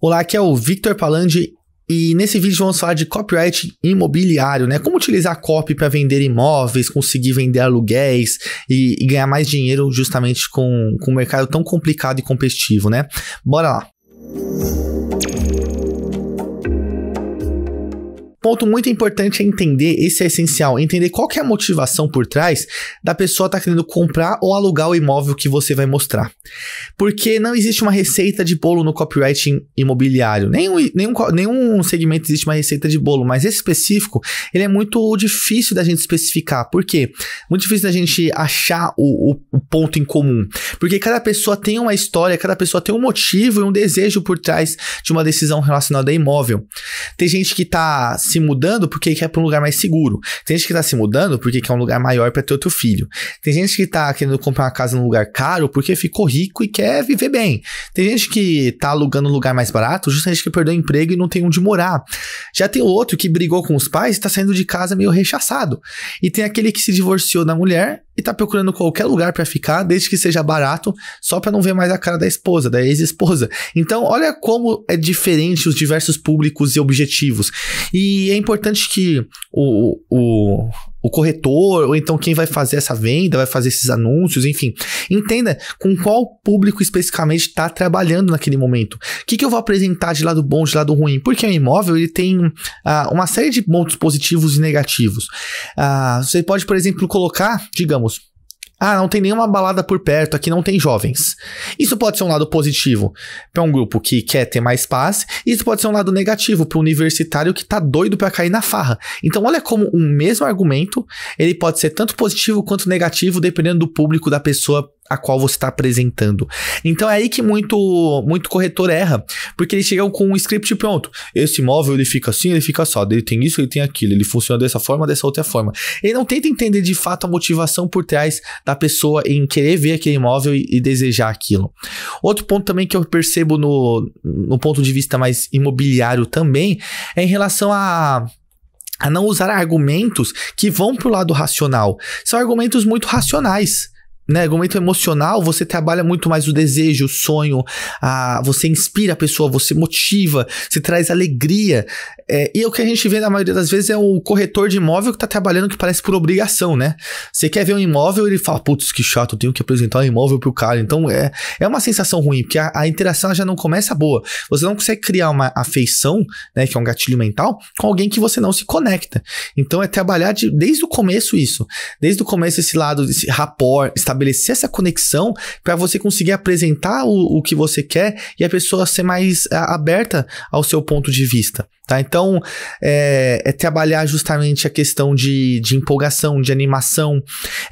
Olá, aqui é o Victor Palandi e nesse vídeo vamos falar de copyright imobiliário, né? Como utilizar copy para vender imóveis, conseguir vender aluguéis e, e, ganhar mais dinheiro justamente com, com um mercado tão complicado e competitivo, né? Bora lá! ponto muito importante é entender, esse é essencial, entender qual é a motivação por trás da pessoa estar tá querendo comprar ou alugar o imóvel que você vai mostrar. Porque não existe uma receita de bolo no copywriting imobiliário. Nenhum, nenhum, nenhum segmento existe uma receita de bolo, mas esse específico, ele é muito difícil da gente especificar. Por quê? Muito difícil da gente achar o, o, o ponto em comum. Porque cada pessoa tem uma história, cada pessoa tem um motivo e um desejo por trás de uma decisão relacionada a imóvel. Tem gente que tá se mudando porque quer para um lugar mais seguro. Tem gente que tá se mudando porque quer um lugar maior para ter outro filho. Tem gente que tá querendo comprar uma casa num lugar caro porque ficou rico e quer viver bem. Tem gente que tá alugando um lugar mais barato justamente que perdeu o emprego e não tem onde morar. Já tem outro que brigou com os pais e tá saindo de casa meio rechaçado. E tem aquele que se divorciou da mulher e tá procurando qualquer lugar para ficar, desde que seja barato, só para não ver mais a cara da esposa, da ex-esposa. Então, olha como é diferente os diversos públicos e objetivos. E é importante que o, o, o corretor, ou então quem vai fazer essa venda, vai fazer esses anúncios, enfim. Entenda com qual público especificamente está trabalhando naquele momento. O que, que eu vou apresentar de lado bom, de lado ruim? Porque o imóvel ele tem ah, uma série de pontos positivos e negativos. Ah, você pode, por exemplo, colocar, digamos, ah, não tem nenhuma balada por perto, aqui não tem jovens. Isso pode ser um lado positivo para um grupo que quer ter mais paz, e isso pode ser um lado negativo para o universitário que tá doido para cair na farra. Então, olha como um mesmo argumento, ele pode ser tanto positivo quanto negativo dependendo do público da pessoa a qual você está apresentando. Então é aí que muito muito corretor erra, porque eles chegam com um script pronto. Esse imóvel ele fica assim, ele fica só, ele tem isso, ele tem aquilo, ele funciona dessa forma, dessa outra forma. Ele não tenta entender de fato a motivação por trás da pessoa em querer ver aquele imóvel e, e desejar aquilo. Outro ponto também que eu percebo no, no ponto de vista mais imobiliário também é em relação a a não usar argumentos que vão para o lado racional. São argumentos muito racionais né, argumento emocional, você trabalha muito mais o desejo, o sonho, a, você inspira a pessoa, você motiva, você traz alegria. É, e é o que a gente vê na maioria das vezes é o corretor de imóvel que tá trabalhando que parece por obrigação, né? Você quer ver um imóvel ele fala, putz, que chato, eu tenho que apresentar um imóvel pro cara. Então é, é uma sensação ruim, porque a, a interação já não começa boa. Você não consegue criar uma afeição, né, que é um gatilho mental, com alguém que você não se conecta. Então é trabalhar de, desde o começo isso. Desde o começo esse lado, esse rapport, estabilidade estabelecer essa conexão para você conseguir apresentar o, o que você quer e a pessoa ser mais eh, aberta ao seu ponto de vista. Tá? Então, é, é, trabalhar justamente a questão de, de empolgação, de animação,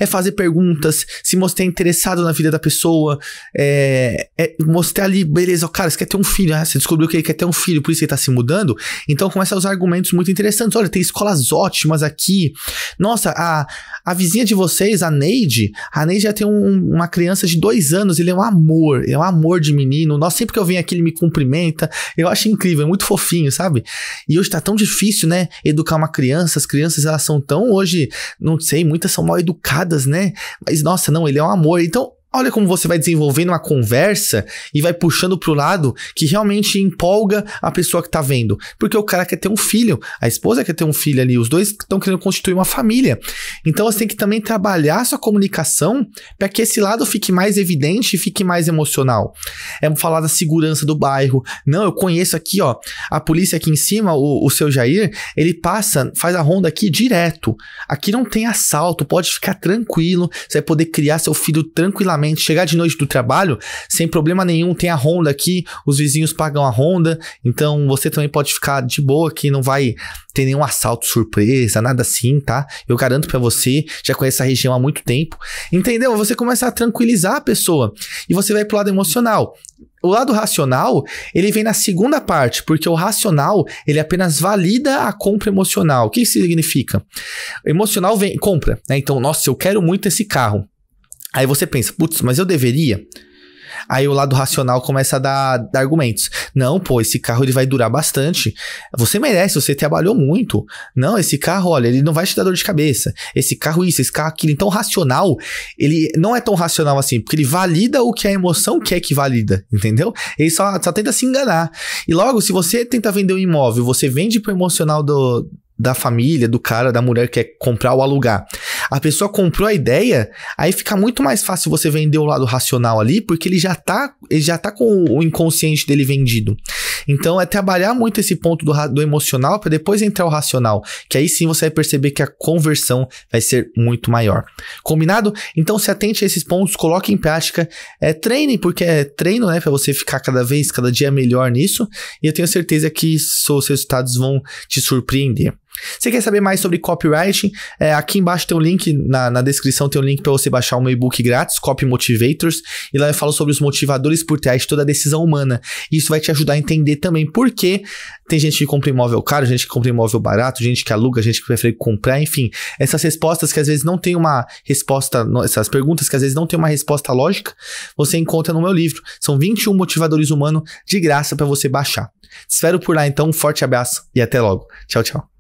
é fazer perguntas, se mostrar interessado na vida da pessoa, é, é mostrar ali, beleza, cara, você quer ter um filho, né? você descobriu que ele quer ter um filho, por isso ele está se mudando, então começa a usar argumentos muito interessantes. Olha, tem escolas ótimas aqui, nossa, a, a vizinha de vocês, a Neide, a Neide já tem um, uma criança de dois anos, ele é um amor, é um amor de menino, nossa, sempre que eu venho aqui ele me cumprimenta, eu acho incrível, é muito fofinho, sabe? E hoje tá tão difícil, né? Educar uma criança. As crianças, elas são tão hoje, não sei, muitas são mal educadas, né? Mas nossa, não, ele é um amor. Então, Olha como você vai desenvolvendo uma conversa e vai puxando pro lado que realmente empolga a pessoa que tá vendo. Porque o cara quer ter um filho, a esposa quer ter um filho ali, os dois estão querendo constituir uma família. Então você tem que também trabalhar a sua comunicação para que esse lado fique mais evidente e fique mais emocional. É falar da segurança do bairro. Não, eu conheço aqui, ó, a polícia aqui em cima, o, o seu Jair, ele passa, faz a ronda aqui direto. Aqui não tem assalto, pode ficar tranquilo, você vai poder criar seu filho tranquilamente tranquilamente, chegar de noite do trabalho sem problema nenhum. Tem a ronda aqui, os vizinhos pagam a ronda, então você também pode ficar de boa que não vai ter nenhum assalto surpresa, nada assim, tá? Eu garanto para você, já conheço a região há muito tempo. Entendeu? Você começa a tranquilizar a pessoa e você vai pro lado emocional. O lado racional, ele vem na segunda parte, porque o racional, ele apenas valida a compra emocional. O que isso significa? Emocional vem compra, né? Então, nossa, eu quero muito esse carro. Aí você pensa, putz, mas eu deveria? Aí o lado racional começa a dar, dar, argumentos. Não, pô, esse carro ele vai durar bastante. Você merece, você trabalhou muito. Não, esse carro, olha, ele não vai te dar dor de cabeça. Esse carro isso, esse carro aquilo. Então, racional, ele não é tão racional assim, porque ele valida o que a emoção quer que valida, entendeu? Ele só, só tenta se enganar. E logo, se você tenta vender um imóvel, você vende pro emocional do, da família, do cara, da mulher que quer comprar ou alugar. A pessoa comprou a ideia, aí fica muito mais fácil você vender o lado racional ali, porque ele já tá, ele já tá com o inconsciente dele vendido. Então é trabalhar muito esse ponto do, do emocional para depois entrar o racional, que aí sim você vai perceber que a conversão vai ser muito maior. Combinado? Então se atente a esses pontos, coloque em prática, é, treine, porque é treino, né, para você ficar cada vez, cada dia melhor nisso, e eu tenho certeza que seus resultados vão te surpreender. Você quer saber mais sobre copywriting? É, aqui embaixo tem um link, na, na descrição tem um link para você baixar um e-book grátis, Copy Motivators, e lá eu falo sobre os motivadores por trás de toda a decisão humana. E isso vai te ajudar a entender também por que tem gente que compra imóvel caro, gente que compra imóvel barato, gente que aluga, gente que prefere comprar, enfim. Essas respostas que às vezes não tem uma resposta, essas perguntas que às vezes não tem uma resposta lógica, você encontra no meu livro. São 21 motivadores humanos de graça para você baixar. Te espero por lá então, um forte abraço e até logo. Tchau, tchau.